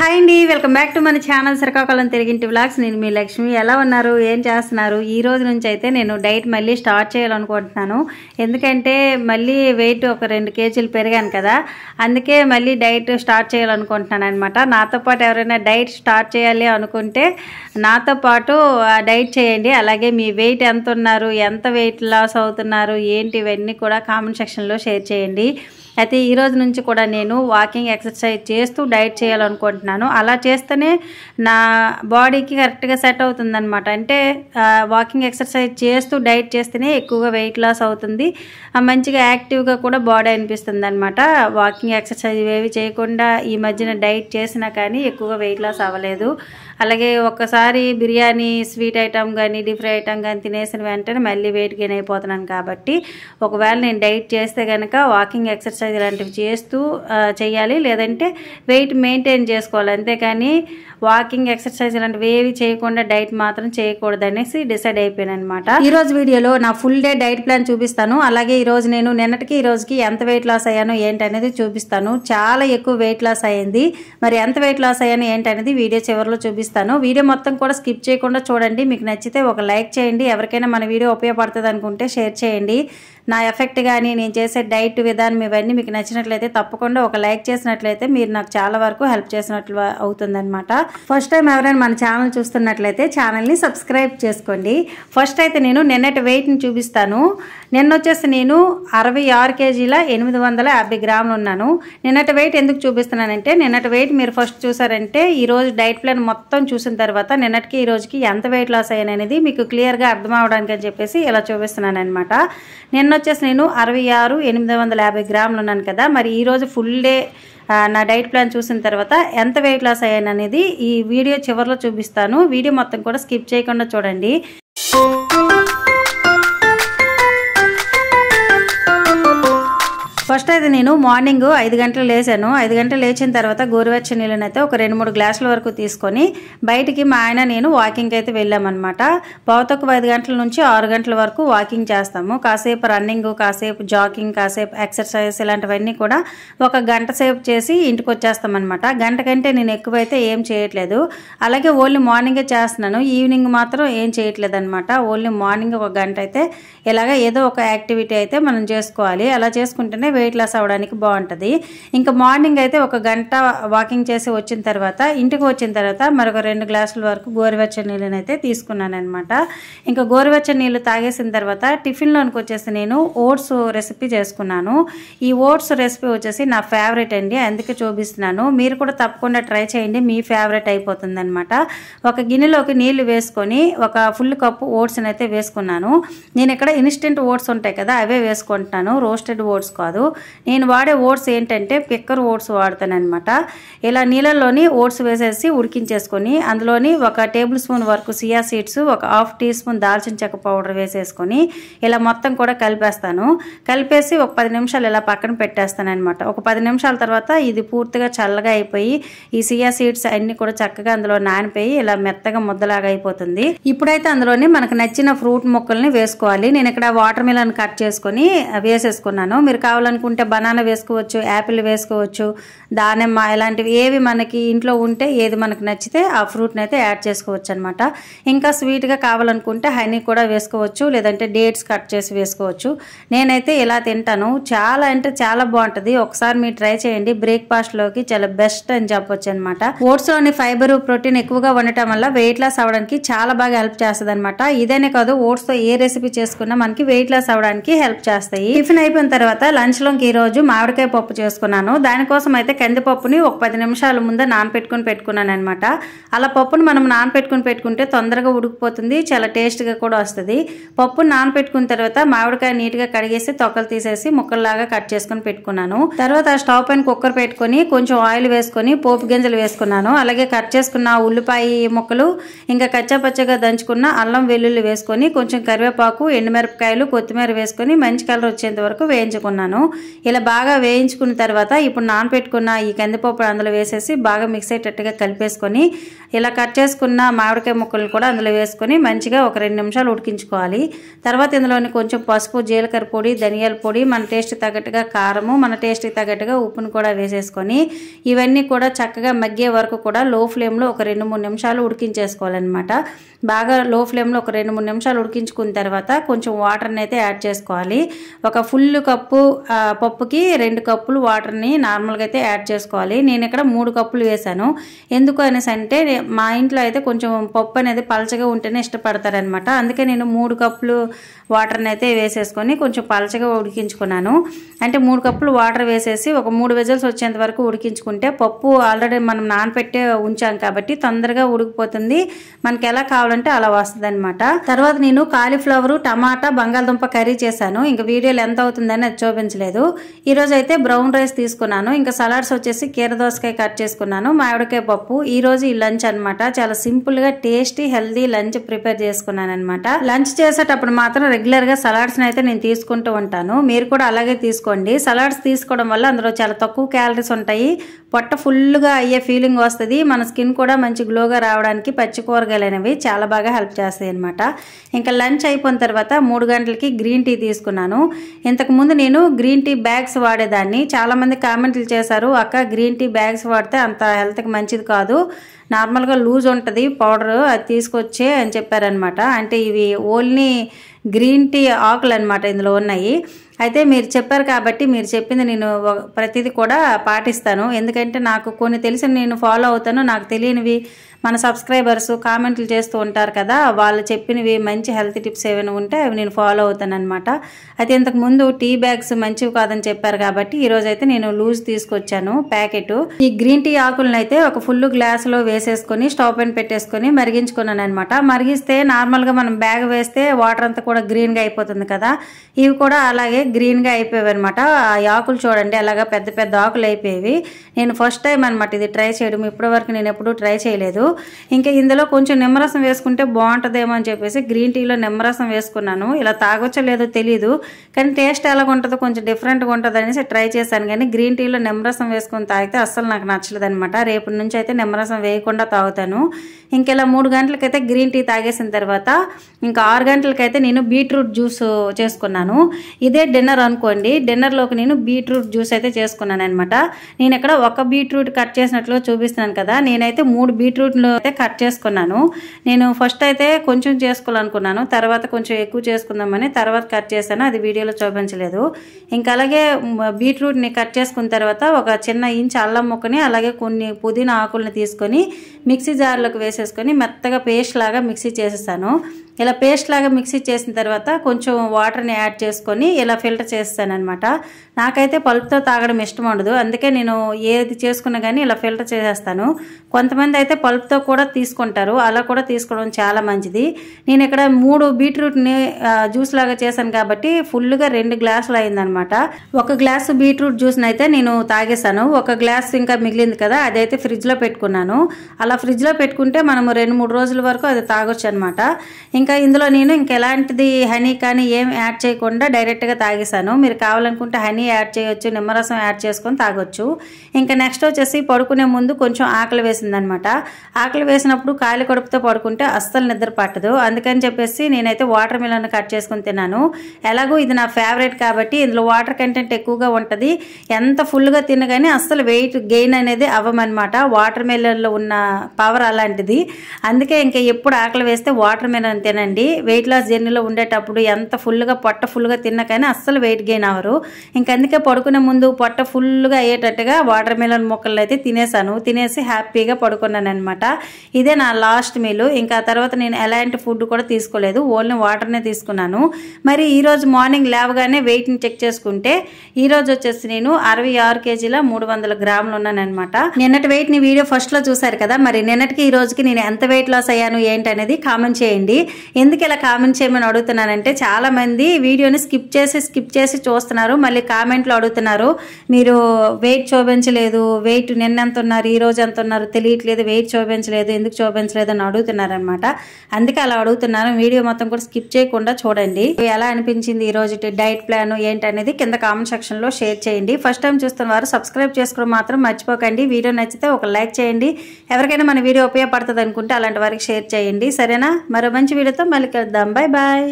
hi అండి welcome back to మన channel Srikakulam తిరిగింటి బ్లాగ్స్ నేను మీ లక్ష్మి ఎలా ఉన్నారు ఏం చేస్తున్నారు ఈ రోజు నుంచి అయితే నేను డైట్ మళ్ళీ స్టార్ట్ చేయాలనుకుంటున్నాను ఎందుకంటే మళ్ళీ వెయిట్ ఒక రెండు కేజీలు పెరిగాను కదా అందుకే మళ్ళీ డైట్ స్టార్ట్ చేయాలనుకుంటున్నాను అనమాట నాతో పాటు ఎవరైనా డైట్ స్టార్ట్ చేయాలి అనుకుంటే నాతో పాటు డైట్ చేయండి అలాగే మీ వెయిట్ ఎంత ఉన్నారు ఎంత వెయిట్ లాస్ అవుతున్నారు ఏంటి ఇవన్నీ కూడా కామెంట్ సెక్షన్లో షేర్ చేయండి అయితే ఈ రోజు నుంచి కూడా నేను వాకింగ్ ఎక్సర్సైజ్ చేస్తూ డైట్ చేయాలనుకుంటున్నాను అలా చేస్తేనే నా బాడీకి కరెక్ట్గా సెట్ అవుతుందనమాట అంటే వాకింగ్ ఎక్సర్సైజ్ చేస్తూ డైట్ చేస్తేనే ఎక్కువగా వెయిట్ లాస్ అవుతుంది మంచిగా యాక్టివ్గా కూడా బాడీ అనిపిస్తుంది అనమాట వాకింగ్ ఎక్సర్సైజ్ ఏవి చేయకుండా ఈ మధ్యన డైట్ చేసినా కానీ ఎక్కువగా వెయిట్ లాస్ అవ్వలేదు అలాగే ఒక్కసారి బిర్యానీ స్వీట్ ఐటమ్ కానీ డీప్ ఫ్రై ఐటమ్ కానీ తినేసిన వెంటనే మళ్ళీ వెయిట్ గెయిన్ అయిపోతున్నాను కాబట్టి ఒకవేళ నేను డైట్ చేస్తే కనుక వాకింగ్ ఎక్సర్సైజ్ ఇలాంటివి చేస్తూ చేయాలి లేదంటే వెయిట్ మెయింటైన్ చేసుకోవాలి అంతేకాని వాకింగ్ ఎక్సర్సైజ్ ఇలాంటివి ఏవి చేయకుండా డైట్ మాత్రం చేయకూడదనేసి డిసైడ్ అయిపోయాను అనమాట ఈ రోజు వీడియోలో నా ఫుల్ డే డైట్ ప్లాన్ చూపిస్తాను అలాగే ఈ రోజు నేను నిన్నటికి ఈ రోజుకి ఎంత వెయిట్ లాస్ అయ్యాను ఏంటనేది చూపిస్తాను చాలా ఎక్కువ వెయిట్ లాస్ అయ్యింది మరి ఎంత వెయిట్ లాస్ అయ్యాను ఏంటనేది వీడియో చివరిలో చూపిస్తాను వీడియో మొత్తం కూడా స్కిప్ చేయకుండా చూడండి మీకు నచ్చితే ఒక లైక్ చేయండి ఎవరికైనా మన వీడియో ఉపయోగపడుతుంది అనుకుంటే షేర్ చేయండి నా ఎఫెక్ట్ కానీ నేను చేసే డైట్ విధానం ఇవన్నీ మీకు నచ్చినట్లయితే తప్పకుండా ఒక లైక్ చేసినట్లయితే మీరు నాకు చాలా వరకు హెల్ప్ చేసినట్లు అవుతుందనమాట ఫస్ట్ టైం ఎవరైనా మన ఛానల్ చూస్తున్నట్లయితే ఛానల్ని సబ్స్క్రైబ్ చేసుకోండి ఫస్ట్ అయితే నేను నిన్నటి వెయిట్ని చూపిస్తాను నిన్న వచ్చేసి నేను అరవై ఆరు కేజీల ఎనిమిది వందల యాభై గ్రాములు ఉన్నాను నిన్నటి వెయిట్ ఎందుకు చూపిస్తున్నానంటే నిన్నటి వెయిట్ మీరు ఫస్ట్ చూసారంటే ఈరోజు డైట్ ప్లాన్ మొత్తం చూసిన తర్వాత నిన్నటికి ఈ రోజుకి ఎంత వెయిట్ లాస్ అయ్యాననేది మీకు క్లియర్గా అర్థం అవడానికి అని చెప్పేసి ఇలా చూపిస్తున్నాను అనమాట నిన్న వచ్చేసి నేను అరవై ఆరు ఎనిమిది వందల యాభై గ్రాములు ఉన్నాను కదా మరి ఈరోజు ఫుల్ డే నా డైట్ ప్లాన్ చూసిన తర్వాత ఎంత వెయిట్ లాస్ అయ్యాను అనేది ఈ వీడియో చివరిలో చూపిస్తాను వీడియో మొత్తం కూడా స్కిప్ చేయకుండా చూడండి ఫస్ట్ అయితే నేను మార్నింగ్ ఐదు గంటలు లేచాను ఐదు గంటలు లేచిన తర్వాత గోరువెచ్చ నీళ్ళని అయితే ఒక రెండు మూడు గ్లాసుల వరకు తీసుకొని బయటికి మా ఆయన నేను వాకింగ్ అయితే వెళ్ళామన్నమాట పోతకు ఐదు గంటల నుంచి ఆరు గంటల వరకు వాకింగ్ చేస్తాము కాసేపు రన్నింగ్ కాసేపు జాగింగ్ కాసేపు ఎక్సర్సైజ్ ఇలాంటివన్నీ కూడా ఒక గంట సేపు చేసి ఇంటికి వచ్చేస్తామన్నమాట గంట కంటే నేను ఎక్కువైతే ఏం చేయట్లేదు అలాగే ఓన్లీ మార్నింగే చేస్తున్నాను ఈవినింగ్ మాత్రం ఏం చేయట్లేదు అనమాట ఓన్లీ మార్నింగ్ ఒక గంట అయితే ఇలాగ ఏదో ఒక యాక్టివిటీ అయితే మనం చేసుకోవాలి అలా చేసుకుంటేనే వెయిట్ లాస్ అవ్వడానికి బాగుంటుంది ఇంకా మార్నింగ్ అయితే ఒక గంట వాకింగ్ చేసి వచ్చిన తర్వాత ఇంటికి వచ్చిన తర్వాత మరొక రెండు గ్లాసుల వరకు గోరువెచ్చని నీళ్ళని అయితే తీసుకున్నాను అనమాట ఇంకా గోరువెచ్చని నీళ్ళు తాగేసిన తర్వాత టిఫిన్లోనికి వచ్చేసి నేను ఓట్స్ రెసిపీ చేసుకున్నాను ఈ ఓట్స్ రెసిపీ వచ్చేసి నా ఫేవరెట్ అండి అందుకే చూపిస్తున్నాను మీరు కూడా తప్పకుండా ట్రై చేయండి మీ ఫేవరెట్ అయిపోతుంది అనమాట ఒక గిన్నెలోకి నీళ్లు వేసుకొని ఒక ఫుల్ కప్పు ఓట్స్ని అయితే వేసుకున్నాను నేను ఇక్కడ ఇన్స్టెంట్ ఓట్స్ ఉంటాయి కదా అవే వేసుకుంటున్నాను రోస్టెడ్ ఓట్స్ కాదు నేను వాడే ఓట్స్ ఏంటంటే పిక్కర్ ఓట్స్ వాడతానమాట ఇలా నీళ్ళల్లోని ఓట్స్ వేసేసి ఉడికించేసుకొని అందులోని ఒక టేబుల్ స్పూన్ వరకు సియా సీడ్స్ ఒక హాఫ్ టీ స్పూన్ దాల్చిన చెక్క పౌడర్ వేసేసుకొని ఇలా మొత్తం కూడా కలిపేస్తాను కలిపేసి ఒక పది నిమిషాలు ఇలా పక్కన పెట్టేస్తానమాట ఒక పది నిమిషాల తర్వాత ఇది పూర్తిగా చల్లగా అయిపోయి ఈ సియా సీడ్స్ అన్నీ కూడా చక్కగా అందులో నానిపోయి ఇలా మెత్తగా ముద్దలాగా అయిపోతుంది ఇప్పుడైతే అందులోని మనకు నచ్చిన ఫ్రూట్ ముక్కల్ని వేసుకోవాలి నేను ఇక్కడ వాటర్ మిలన్ కట్ చేసుకొని వేసేసుకున్నాను మీరు కావాలని అనుకుంటే బనానా వేసుకోవచ్చు యాపిల్ వేసుకోవచ్చు దానిమ్మ ఇలాంటివి ఏవి మనకి ఇంట్లో ఉంటే ఏది మనకు నచ్చితే ఆ ఫ్రూట్ని అయితే యాడ్ చేసుకోవచ్చు అనమాట ఇంకా స్వీట్గా కావాలనుకుంటే హనీ కూడా వేసుకోవచ్చు లేదంటే డేట్స్ కట్ చేసి వేసుకోవచ్చు నేనైతే ఇలా తింటాను చాలా అంటే చాలా బాగుంటుంది ఒకసారి మీరు ట్రై చేయండి బ్రేక్ఫాస్ట్లోకి చాలా బెస్ట్ అని చెప్పొచ్చు అనమాట ఓట్స్లోని ఫైబర్ ప్రోటీన్ ఎక్కువగా ఉండటం వల్ల వెయిట్ లాస్ అవ్వడానికి చాలా బాగా హెల్ప్ చేస్తుంది అనమాట ఇదేనే కాదు ఓట్స్తో ఏ రెసిపీ చేసుకున్నా మనకి వెయిట్ లాస్ అవ్వడానికి హెల్ప్ చేస్తాయి టిఫిన్ అయిపోయిన తర్వాత లంచ్లో కిలోకి ఈరోజు మామిడికాయ పప్పు చేసుకున్నాను దానికోసం అయితే కందిపప్పుని ఒక పది నిమిషాల ముందే నానపెట్టుకుని పెట్టుకున్నాను అనమాట అలా పప్పును మనం నానపెట్టుకుని పెట్టుకుంటే తొందరగా ఉడికిపోతుంది చాలా టేస్ట్గా కూడా వస్తుంది పప్పు నానపెట్టుకున్న తర్వాత మామిడికాయ నీట్గా కడిగేసి తొక్కలు తీసేసి ముక్కల్లాగా కట్ చేసుకుని పెట్టుకున్నాను తర్వాత స్టవ్ పైన కుక్కర్ పెట్టుకుని కొంచెం ఆయిల్ వేసుకొని పోపు గింజలు వేసుకున్నాను అలాగే కట్ చేసుకున్న ఉల్లిపాయ ముక్కలు ఇంకా కచ్చాపచ్చగా దంచుకున్న అల్లం వెల్లుల్లి వేసుకొని కొంచెం కరివేపాకు ఎండుమిరపకాయలు కొత్తిమీర వేసుకొని మంచి కలర్ వచ్చేంత వరకు వేయించుకున్నాను ఇలా బాగా వేయించుకున్న తర్వాత ఇప్పుడు నానపెట్టుకున్న ఈ కందిపప్పు అందులో వేసేసి బాగా మిక్స్ అయ్యేటట్టుగా కలిపేసుకొని ఇలా కట్ చేసుకున్న మామిడికాయ ముక్కలు కూడా అందులో వేసుకొని మంచిగా ఒక రెండు నిమిషాలు ఉడికించుకోవాలి తర్వాత ఇందులోని కొంచెం పసుపు జీలకర్ర పొడి ధనియాల పొడి మన టేస్ట్ తగ్గట్టుగా కారము మన టేస్ట్కి తగ్గట్టుగా ఉప్పును కూడా వేసేసుకొని ఇవన్నీ కూడా చక్కగా మగ్గే వరకు కూడా లో ఫ్లేమ్లో ఒక రెండు మూడు నిమిషాలు ఉడికించేసుకోవాలన్నమాట బాగా లో ఫ్లేమ్లో ఒక రెండు మూడు నిమిషాలు ఉడికించుకున్న తర్వాత కొంచెం వాటర్ని అయితే యాడ్ చేసుకోవాలి ఒక ఫుల్ కప్పు పప్పుకి రెండు కప్పులు వాటర్ని నార్మల్గా అయితే యాడ్ చేసుకోవాలి నేను ఇక్కడ మూడు కప్పులు వేశాను ఎందుకు అనేసి అంటే మా ఇంట్లో అయితే కొంచెం పప్పు అనేది పలచగా ఉంటేనే ఇష్టపడతారనమాట అందుకే నేను మూడు కప్పులు వాటర్ని అయితే వేసేసుకొని కొంచెం పలచగా ఉడికించుకున్నాను అంటే మూడు కప్పులు వాటర్ వేసేసి ఒక మూడు వెజల్స్ వచ్చేంత వరకు ఉడికించుకుంటే పప్పు ఆల్రెడీ మనం నానపెట్టే ఉంచాం కాబట్టి తొందరగా ఉడికిపోతుంది మనకి ఎలా కావాలంటే అలా వస్తుంది తర్వాత నేను కాలీఫ్లవరు టమాటా బంగాళదుంప కర్రీ చేశాను ఇంకా వీడియోలు ఎంత అవుతుందని అది చూపించలేదు లేదు ఈరోజు అయితే బ్రౌన్ రైస్ తీసుకున్నాను ఇంకా సలాడ్స్ వచ్చేసి కీరదోసకాయ కట్ చేసుకున్నాను మామిడికాయ పప్పు ఈరోజు ఈ లంచ్ అనమాట చాలా సింపుల్గా టేస్టీ హెల్దీ లంచ్ ప్రిపేర్ చేసుకున్నాను అనమాట లంచ్ చేసేటప్పుడు మాత్రం రెగ్యులర్గా సలాడ్స్ని అయితే నేను తీసుకుంటూ ఉంటాను మీరు కూడా అలాగే తీసుకోండి సలాడ్స్ తీసుకోవడం వల్ల అందులో చాలా తక్కువ క్యాలరీస్ ఉంటాయి పొట్ట ఫుల్గా అయ్యే ఫీలింగ్ వస్తుంది మన స్కిన్ కూడా మంచి గ్లోగా రావడానికి పచ్చి కూరగాయలు అనేవి చాలా బాగా హెల్ప్ చేస్తాయి అనమాట ఇంకా లంచ్ అయిపోయిన తర్వాత మూడు గంటలకి గ్రీన్ టీ తీసుకున్నాను ఇంతకుముందు నేను గ్రీన్ టీ టీ బ్యాగ్స్ వాడేదాన్ని చాలామంది కామెంట్లు చేశారు అక్క గ్రీన్ టీ బ్యాగ్స్ వాడితే అంత హెల్త్కి మంచిది కాదు నార్మల్గా లూజ్ ఉంటుంది పౌడర్ అది తీసుకొచ్చే అని చెప్పారనమాట అంటే ఇవి ఓన్లీ గ్రీన్ టీ ఆకులు అనమాట ఇందులో ఉన్నాయి అయితే మీరు చెప్పారు కాబట్టి మీరు చెప్పింది నేను ప్రతిదీ కూడా పాటిస్తాను ఎందుకంటే నాకు కొన్ని తెలిసిన నేను ఫాలో అవుతాను నాకు తెలియనివి మన సబ్స్క్రైబర్స్ కామెంట్లు చేస్తూ ఉంటారు కదా వాళ్ళు చెప్పినవి మంచి హెల్త్ టిప్స్ ఏమైనా ఉంటే అవి నేను ఫాలో అవుతాను అనమాట అయితే ఇంతకుముందు టీ బ్యాగ్స్ మంచివి కాదని చెప్పారు కాబట్టి ఈరోజు అయితే నేను లూజ్ తీసుకొచ్చాను ప్యాకెట్ ఈ గ్రీన్ టీ ఆకులను అయితే ఒక ఫుల్ గ్లాసులో వేసేసుకొని స్టవ్ పైన పెట్టేసుకొని మరిగించుకున్నాను అనమాట మరిగిస్తే నార్మల్గా మనం బ్యాగ్ వేస్తే వాటర్ అంతా కూడా గ్రీన్గా అయిపోతుంది కదా ఇవి కూడా అలాగే గ్రీన్గా అయిపోయాయి అనమాట ఆ ఆకులు చూడండి అలాగా పెద్ద పెద్ద ఆకులు అయిపోయేవి నేను ఫస్ట్ టైం అనమాట ఇది ట్రై చేయడం ఇప్పటివరకు నేను ఎప్పుడూ ట్రై చేయలేదు ఇంకా ఇందులో కొంచెం నిమ్మరసం వేసుకుంటే బాగుంటుందేమో అని చెప్పేసి గ్రీన్ టీలో నిమ్మరసం వేసుకున్నాను ఇలా తాగొచ్చో లేదో తెలియదు కానీ టేస్ట్ ఎలాగ ఉంటుందో కొంచెం డిఫరెంట్గా ఉంటుంది అనేసి ట్రై చేశాను కానీ గ్రీన్ టీలో నిమ్మరసం వేసుకుని తాగితే అస్సలు నాకు నచ్చలేదు అనమాట రేపటి నుంచి అయితే నిమ్మరసం వేయకుండా తాగుతాను ఇంకా ఇలా మూడు గంటలకైతే గ్రీన్ టీ తాగేసిన తర్వాత ఇంకా ఆరు గంటలకైతే నేను బీట్రూట్ జ్యూస్ చేసుకున్నాను ఇదే డిన్నర్ అనుకోండి డిన్నర్లోకి నేను బీట్రూట్ జ్యూస్ అయితే చేసుకున్నాను అనమాట నేను ఇక్కడ ఒక బీట్రూట్ కట్ చేసినట్లు చూపిస్తున్నాను కదా నేనైతే మూడు బీట్రూట్ క్యూబ్లో అయితే కట్ చేసుకున్నాను నేను ఫస్ట్ అయితే కొంచెం చేసుకోవాలనుకున్నాను తర్వాత కొంచెం ఎక్కువ చేసుకుందామని తర్వాత కట్ చేశాను అది వీడియోలో చూపించలేదు ఇంకా అలాగే బీట్రూట్ని కట్ చేసుకున్న తర్వాత ఒక చిన్న ఇంచ్ అల్లం ముక్కని అలాగే కొన్ని పుదీనా ఆకులను తీసుకొని మిక్సీ జార్లోకి వేసేసుకొని మెత్తగా పేస్ట్ లాగా మిక్సీ చేసేసాను ఇలా పేస్ట్ లాగా మిక్సీ చేసిన తర్వాత కొంచెం వాటర్ని యాడ్ చేసుకొని ఇలా ఫిల్టర్ చేస్తాను అనమాట నాకైతే పల్పుతో తాగడం ఇష్టం ఉండదు అందుకే నేను ఏది చేసుకున్నా కానీ ఇలా ఫిల్టర్ చేసేస్తాను కొంతమంది అయితే పల్ప్ కప్తో కూడా తీసుకుంటారు అలా కూడా తీసుకోవడం చాలా మంచిది నేను ఇక్కడ మూడు బీట్రూట్ని జ్యూస్ లాగా చేశాను కాబట్టి ఫుల్గా రెండు గ్లాసులు అయిందనమాట ఒక గ్లాసు బీట్రూట్ జ్యూస్ని అయితే నేను తాగేశాను ఒక గ్లాస్ ఇంకా మిగిలింది కదా అదైతే ఫ్రిడ్జ్లో పెట్టుకున్నాను అలా ఫ్రిడ్జ్లో పెట్టుకుంటే మనము రెండు మూడు రోజుల వరకు అది తాగొచ్చు అనమాట ఇంకా ఇందులో నేను ఇంకెలాంటిది హనీ కానీ ఏం యాడ్ చేయకుండా డైరెక్ట్గా తాగేశాను మీరు కావాలనుకుంటే హనీ యాడ్ చేయొచ్చు నిమ్మరసం యాడ్ చేసుకొని తాగొచ్చు ఇంకా నెక్స్ట్ వచ్చేసి పడుకునే ముందు కొంచెం ఆకలి వేసిందనమాట ఆకలి వేసినప్పుడు కాయలు కడుపుతో పడుకుంటే అస్సలు నిద్ర పట్టదు అందుకని చెప్పేసి నేనైతే వాటర్ మిలన్ కట్ చేసుకుని తిన్నాను ఎలాగో ఇది నా ఫేవరెట్ కాబట్టి ఇందులో వాటర్ కంటెంట్ ఎక్కువగా ఉంటుంది ఎంత ఫుల్గా కానీ అస్సలు వెయిట్ గెయిన్ అనేది అవ్వమన్నమాట వాటర్ మిలన్లో ఉన్న పవర్ అలాంటిది అందుకే ఇంకా ఎప్పుడు ఆకలి వేస్తే వాటర్ మిలన్ తినండి వెయిట్ లాస్ జర్నీలో ఉండేటప్పుడు ఎంత ఫుల్గా పొట్ట ఫుల్గా తిన్నాకైనా అస్సలు వెయిట్ గెయిన్ అవ్వరు అందుకే పడుకునే ముందు పొట్ట ఫుల్గా అయ్యేటట్టుగా వాటర్ మిలన్ మొక్కలను అయితే తినేసాను తినేసి హ్యాపీగా పడుకున్నాను అనమాట ఇదే నా లాస్ట్ మీల్ ఇంకా తర్వాత నేను ఎలాంటి ఫుడ్ కూడా తీసుకోలేదు ఓన్లీ వాటర్నే తీసుకున్నాను మరి ఈరోజు మార్నింగ్ లేవగానే వెయిట్ని చెక్ చేసుకుంటే ఈరోజు వచ్చేసి నేను అరవై ఆరు కేజీల మూడు వందల గ్రాములు ఉన్నానమాట నిన్నటి వెయిట్ని వీడియో ఫస్ట్లో చూశారు కదా మరి నిన్నటికి ఈ రోజుకి నేను ఎంత వెయిట్ లాస్ అయ్యాను ఏంటి అనేది కామెంట్ చేయండి ఎందుకు ఇలా కామెంట్ చేయమని అడుగుతున్నానంటే చాలామంది వీడియోని స్కిప్ చేసి స్కిప్ చేసి చూస్తున్నారు మళ్ళీ కామెంట్లు అడుగుతున్నారు మీరు వెయిట్ చూపించలేదు వెయిట్ నిన్నెంత ఉన్నారు ఈ రోజు ఎంత ఉన్నారు తెలియట్లేదు వెయిట్ చూపించ చూపించలేదు ఎందుకు చూపించలేదు అని అడుగుతున్నారనమాట అందుకే అలా అడుగుతున్నారు వీడియో మొత్తం కూడా స్కిప్ చేయకుండా చూడండి ఎలా అనిపించింది ఈ రోజు డైట్ ప్లాన్ ఏంటనేది కింద కామెంట్ లో షేర్ చేయండి ఫస్ట్ టైం చూస్తున్న వారు సబ్స్క్రైబ్ చేసుకోవడం మాత్రం మర్చిపోకండి వీడియో నచ్చితే ఒక లైక్ చేయండి ఎవరికైనా మన వీడియో ఉపయోగపడుతుంది అనుకుంటే అలాంటి వారికి షేర్ చేయండి సరేనా మరో మంచి వీడియోతో మళ్ళీ కలుద్దాం బాయ్ బాయ్